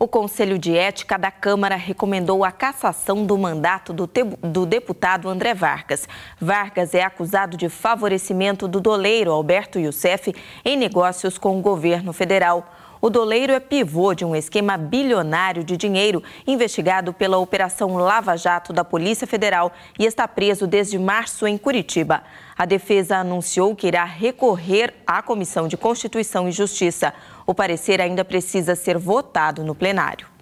O Conselho de Ética da Câmara recomendou a cassação do mandato do, te... do, deputado André Vargas. Vargas é acusado de favorecimento do doleiro Alberto Youssef em negócios com o governo federal. O doleiro é pivô de um esquema bilionário de dinheiro investigado pela Operação Lava Jato da Polícia Federal e está preso desde março em Curitiba. A defesa anunciou que irá recorrer à Comissão de Constituição e Justiça. O parecer ainda precisa ser votado no plenário.